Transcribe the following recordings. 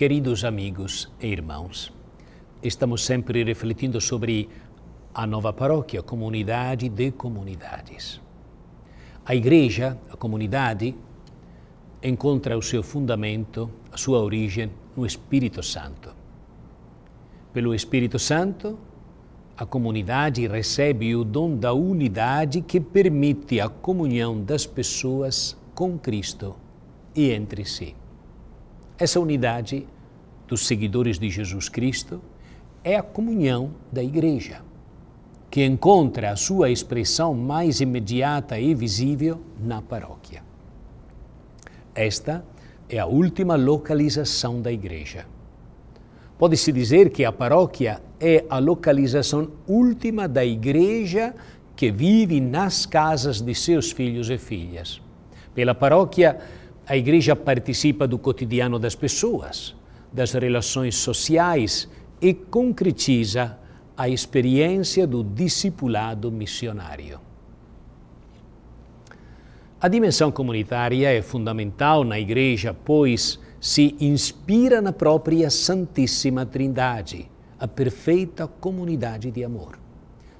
Queridos amigos e irmãos, estamos sempre refletindo sobre a nova paróquia, comunidade de comunidades. A igreja, a comunidade, encontra o seu fundamento, a sua origem no Espírito Santo. Pelo Espírito Santo, a comunidade recebe o dom da unidade que permite a comunhão das pessoas com Cristo e entre si. Essa unidade dos seguidores de Jesus Cristo é a comunhão da Igreja, que encontra a sua expressão mais imediata e visível na paróquia. Esta é a última localização da Igreja. Pode-se dizer que a paróquia é a localização última da Igreja que vive nas casas de seus filhos e filhas. Pela paróquia, a igreja participa do cotidiano das pessoas, das relações sociais e concretiza a experiência do discipulado missionário. A dimensão comunitária é fundamental na Igreja, pois se inspira na própria Santíssima Trindade, a perfeita comunidade de amor.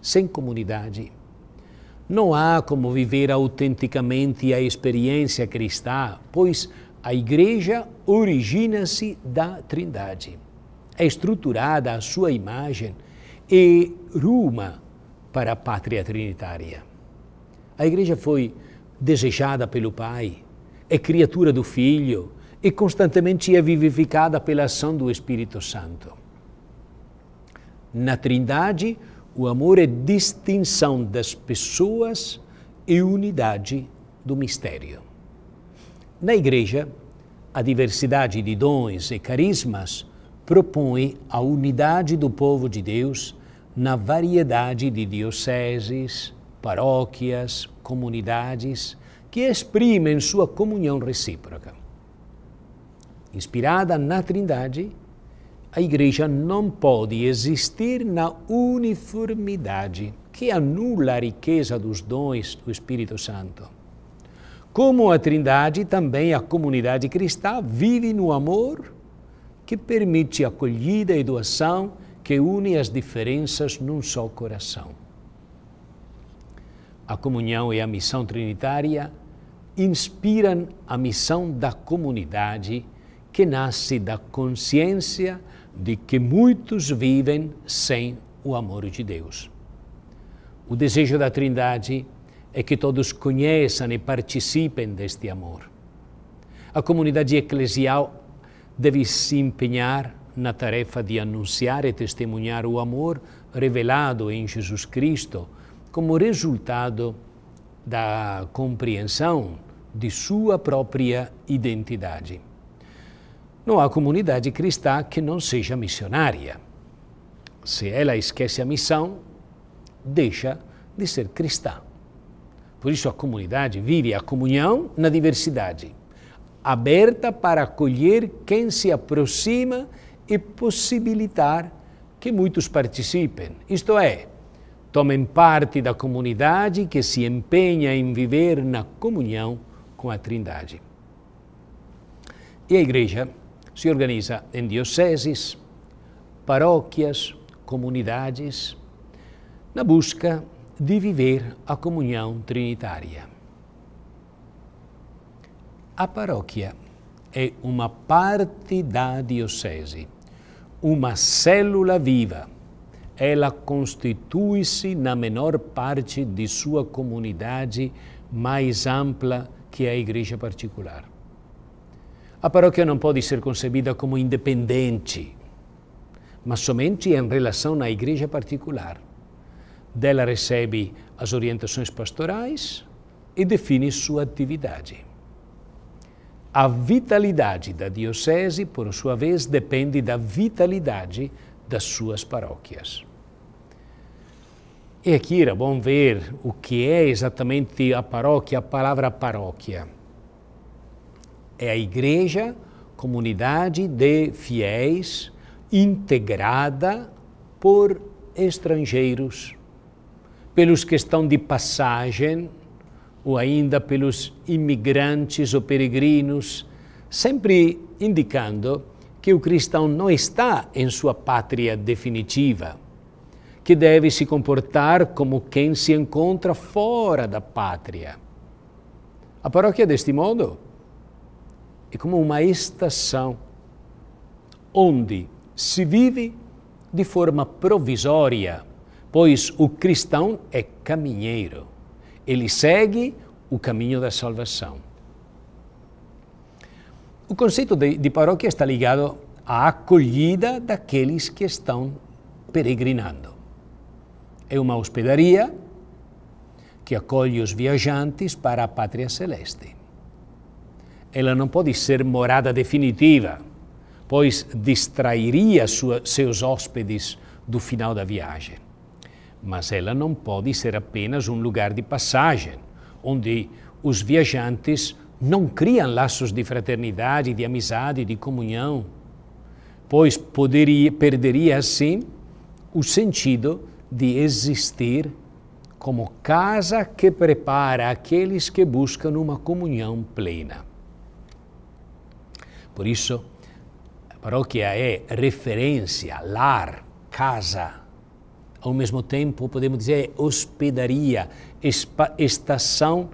Sem comunidade, não há como viver autenticamente a experiência cristã, pois a Igreja origina-se da Trindade. É estruturada à sua imagem e ruma para a pátria trinitária. A Igreja foi desejada pelo Pai, é criatura do Filho e constantemente é vivificada pela ação do Espírito Santo. Na Trindade, o amor é distinção das pessoas e unidade do mistério. Na Igreja, a diversidade de dons e carismas propõe a unidade do povo de Deus na variedade de dioceses, paróquias, comunidades que exprimem sua comunhão recíproca. Inspirada na Trindade, a Igreja não pode existir na uniformidade que anula a riqueza dos dons do Espírito Santo. Como a Trindade, também a comunidade cristã vive no amor que permite acolhida e doação que une as diferenças num só coração. A comunhão e a missão trinitária inspiram a missão da comunidade que nasce da consciência de que muitos vivem sem o amor de Deus. O desejo da Trindade é que todos conheçam e participem deste amor. A comunidade eclesial deve se empenhar na tarefa de anunciar e testemunhar o amor revelado em Jesus Cristo como resultado da compreensão de sua própria identidade. Não há comunidade cristã que não seja missionária. Se ela esquece a missão, deixa de ser cristã. Por isso, a comunidade vive a comunhão na diversidade, aberta para acolher quem se aproxima e possibilitar que muitos participem, isto é, tomem parte da comunidade que se empenha em viver na comunhão com a Trindade. E a Igreja se organiza em dioceses, paróquias, comunidades, na busca de viver a comunhão trinitária. A paróquia é uma parte da diocese, uma célula viva. Ela constitui-se na menor parte de sua comunidade mais ampla que a igreja particular. A paróquia não pode ser concebida como independente, mas somente em relação à igreja particular. Dela recebe as orientações pastorais e define sua atividade. A vitalidade da diocese, por sua vez, depende da vitalidade das suas paróquias. E aqui era bom ver o que é exatamente a paróquia, a palavra paróquia é a igreja, comunidade de fiéis integrada por estrangeiros, pelos que estão de passagem ou ainda pelos imigrantes ou peregrinos, sempre indicando que o cristão não está em sua pátria definitiva, que deve se comportar como quem se encontra fora da pátria. A paróquia, deste modo, é como uma estação onde se vive de forma provisória, pois o cristão é caminheiro. Ele segue o caminho da salvação. O conceito de, de paróquia está ligado à acolhida daqueles que estão peregrinando. É uma hospedaria que acolhe os viajantes para a pátria celeste ela não pode ser morada definitiva, pois distrairia sua, seus hóspedes do final da viagem. Mas ela não pode ser apenas um lugar de passagem, onde os viajantes não criam laços de fraternidade, de amizade, de comunhão, pois poderia, perderia assim o sentido de existir como casa que prepara aqueles que buscam uma comunhão plena. Por isso, a paróquia é referência, lar, casa. Ao mesmo tempo, podemos dizer é hospedaria, estação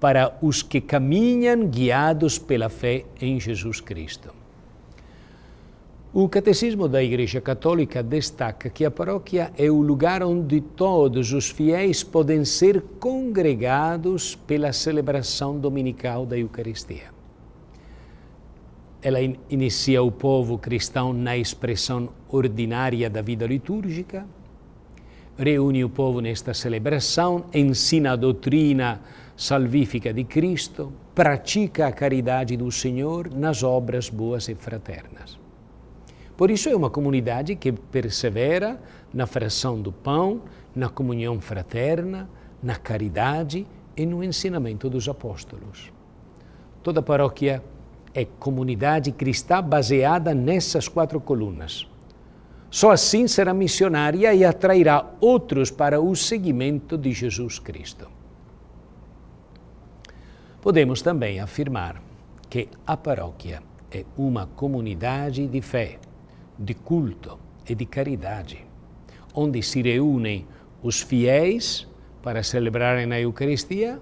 para os que caminham guiados pela fé em Jesus Cristo. O Catecismo da Igreja Católica destaca que a paróquia é o lugar onde todos os fiéis podem ser congregados pela celebração dominical da Eucaristia ela inicia o povo cristão na expressão ordinária da vida litúrgica, reúne o povo nesta celebração, ensina a doutrina salvífica de Cristo, pratica a caridade do Senhor nas obras boas e fraternas. Por isso é uma comunidade que persevera na fração do pão, na comunhão fraterna, na caridade e no ensinamento dos apóstolos. Toda paróquia é comunidade cristã baseada nessas quatro colunas. Só assim será missionária e atrairá outros para o seguimento de Jesus Cristo. Podemos também afirmar que a paróquia é uma comunidade de fé, de culto e de caridade, onde se reúnem os fiéis para celebrarem a Eucaristia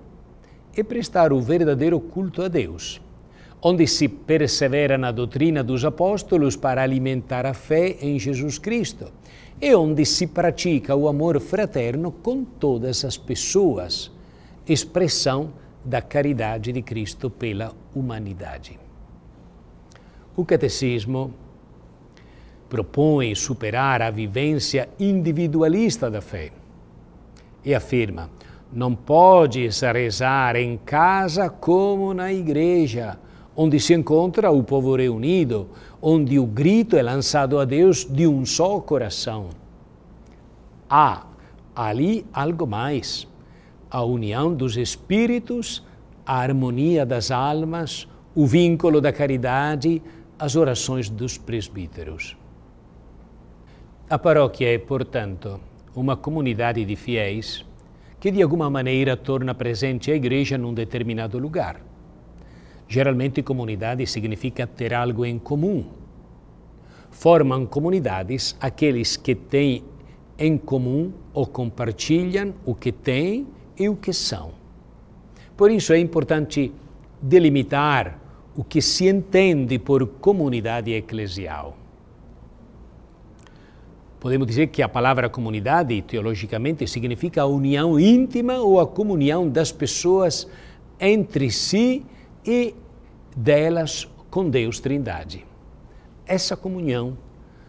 e prestar o verdadeiro culto a Deus onde se persevera na doutrina dos apóstolos para alimentar a fé em Jesus Cristo e onde se pratica o amor fraterno com todas as pessoas, expressão da caridade de Cristo pela humanidade. O Catecismo propõe superar a vivência individualista da fé e afirma: não podes rezar em casa como na igreja onde se encontra o povo reunido, onde o grito é lançado a Deus de um só coração. Há ali algo mais: a união dos espíritos, a harmonia das almas, o vínculo da caridade, as orações dos presbíteros. A paróquia é, portanto, uma comunidade de fiéis que de alguma maneira torna presente a igreja num determinado lugar. Geralmente comunidade significa ter algo em comum. Formam comunidades aqueles que têm em comum ou compartilham o que têm e o que são. Por isso é importante delimitar o que se entende por comunidade eclesial. Podemos dizer que a palavra comunidade, teologicamente, significa a união íntima ou a comunhão das pessoas entre si e delas com Deus Trindade. Essa comunhão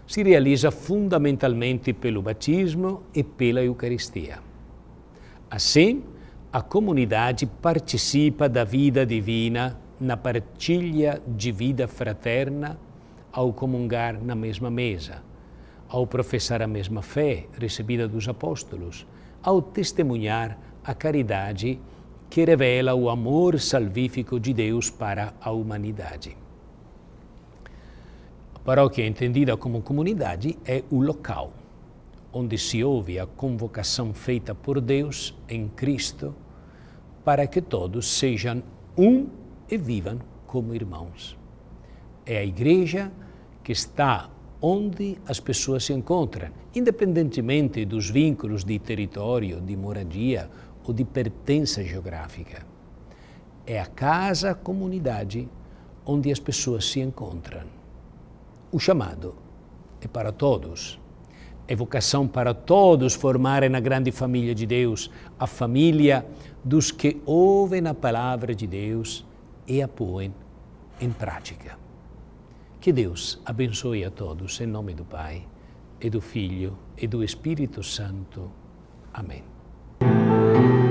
se realiza fundamentalmente pelo batismo e pela Eucaristia. Assim, a comunidade participa da vida divina na partilha de vida fraterna ao comungar na mesma mesa, ao professar a mesma fé recebida dos apóstolos, ao testemunhar a caridade que revela o amor salvífico de Deus para a humanidade. A paróquia, é entendida como comunidade, é o local onde se ouve a convocação feita por Deus em Cristo para que todos sejam um e vivam como irmãos. É a igreja que está onde as pessoas se encontram, independentemente dos vínculos de território, de moradia ou de pertença geográfica. É a casa, a comunidade onde as pessoas se encontram. O chamado é para todos. É vocação para todos formarem na grande família de Deus, a família dos que ouvem a palavra de Deus e a põem em prática. Que Deus abençoe a todos em nome do Pai, e do Filho e do Espírito Santo. Amém. Thank you.